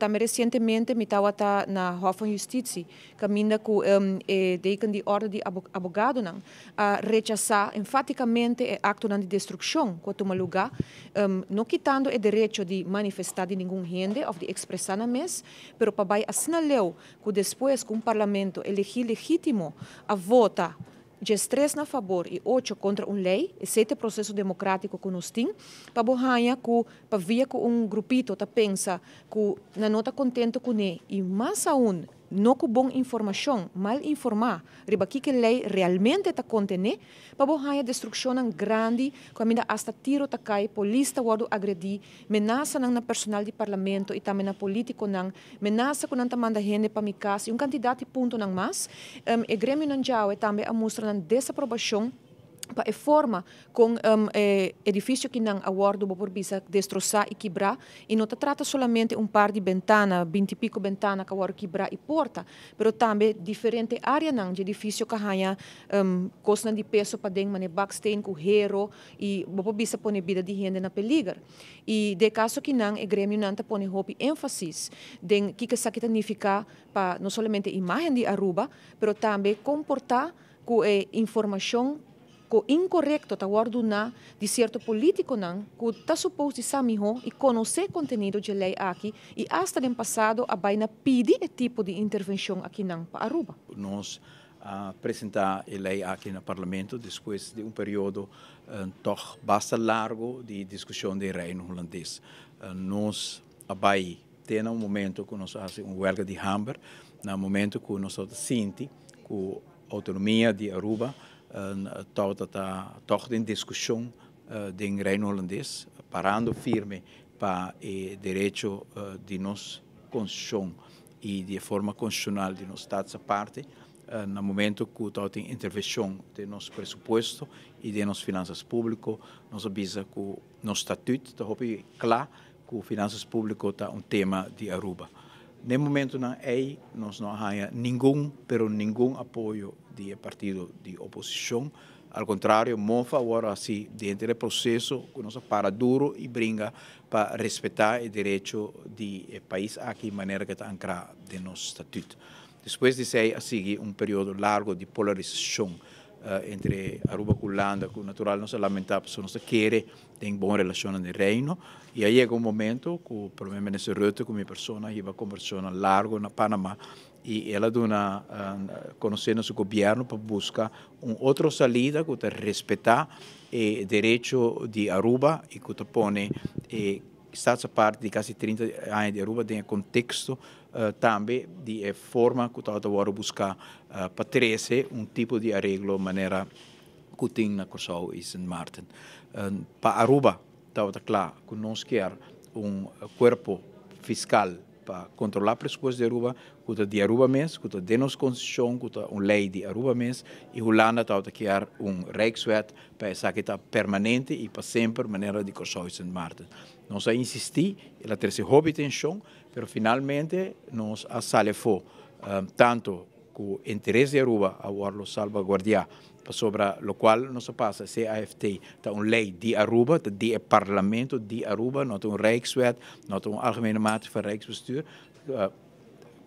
Também recentemente, me estava tá na Hof Justiça, caminha com um, eh, de ordem de abogados, não, a rechazar enfaticamente o acto de destruição quanto toma lugar, um, não quitando o direito de manifestar de nenhum rende ou de expressar na mesa, mas para assinalou que depois que um parlamento elegir legítimo a votar três na favor e oito contra um lei, e sete processo democrático que nós temos, para borranha que, para via que um grupito que pensa que não está contente com ele, e mais aún, não com bom informação, mal informar, riba que que lei realmente está contendo, para bo a destruição grande, a ainda hasta tiro tá cai, polícia wado agredi, ameaça nang na personal de parlamento e também na político nang, ameaça com nanta manda gente para mi casa, e um candidato ponto não mais, um, e grêmio não jau também a mostra nang desaprovação é forma com um, é, edifício que não aguardo por bisa destroçar e quebrar e não trata somente um par de ventana, 20 e pico ventana que aguardo quebrar e porta, mas também diferente área não de edifício que ganha um, costa de peso para dentro, mas backstein com hero e por bisa põe vida de renda na peligro. E de caso que não, o Grêmio não está põe roupa ênfase de que que significa para não somente a imagem de Aruba, mas também comportar com a eh, informação co incorrecto ta guardo na de certo político nan ko ta supos de samiho e conhecer contenido de lei aqui e hasta no passado a baina pidi e tipo de intervenção aqui nan pa Aruba. Nós apresentar ah, a lei aqui no Parlamento depois de um período uh, eh, toch basta largo de discussão de reino holandês. Uh, eh, nós abai tem um momento que nós fazemos uma huelga de Hamburg, no momento que nós sentimos que a autonomia de Aruba eh, a toch in discussão eh, de em reino holandês, parando firme para o eh, direito de nos Constituição e de forma constitucional de nos Estado parte, no momento que tal tem intervenção de nosso presupuesto e de nossas finanças públicas, nós avisa que nosso estatuto está claro que finanças públicas está um tema de Aruba nem momento na EI nós não arranha nenhum, pero nenhum apoio de partido de oposição. Ao contrário, MOFA agora assim, dentro do processo, nós para duro e brinca para respeitar o direito do eh, país aqui, de maneira que está ancrado no nosso estatuto. Depois de aí, a seguir um período largo de polarização Eh, entre Aruba con Holanda, que Natural no se lamenta, no se tener buenas relación en el reino. Y ahí llega un momento que el primer ministro Rutte, mi persona iba ia conversando largo en Panamá, y ella dona uh, eh, conociendo su gobierno para pues buscar un otra salida que te respeta el eh, derecho de Aruba y que te pone staatse part di quasi 30 anni di Aruba tem contexto uh, eh, também de forma che o Tauta buscar uh, para un tipo di arreglo maneira che tiene na Kosovo e São Martin. Um, ehm, para Aruba, Tauta claro que nós quer un eh, corpo fiscale para controlar as preço de Aruba, que de Aruba mês, que de nossa constituição, que uma lei de Aruba mês, e Holanda está a criar um rechtswet para essa que está permanente e para sempre, maneira de Kosovo São Martin. Nós insistimos, ela teve hobby tensão, mas finalmente nós a sale um, eh, tanto com o interesse de Aruba a salvaguardar sobre o qual não se passa se AFT ta lei de Aruba, ta di parlamento de Aruba, not um Rijkswet, tem un algemene maat para Rijksbestuur. Uh, eh,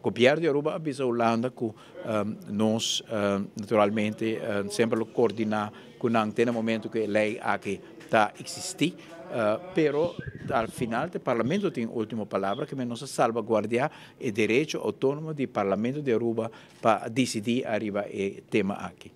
copiar de Aruba bisa Holanda que um, ehm, nós um, ehm, naturalmente um, ehm, sempre lo coordina ku antena tena momento che lei aqui está existir. Mas, Uh, eh, però al final il Parlamento tiene l'ultima parola che non si salvaguardar o direito autônomo do Parlamento de Aruba para decidir arriba o tema aqui.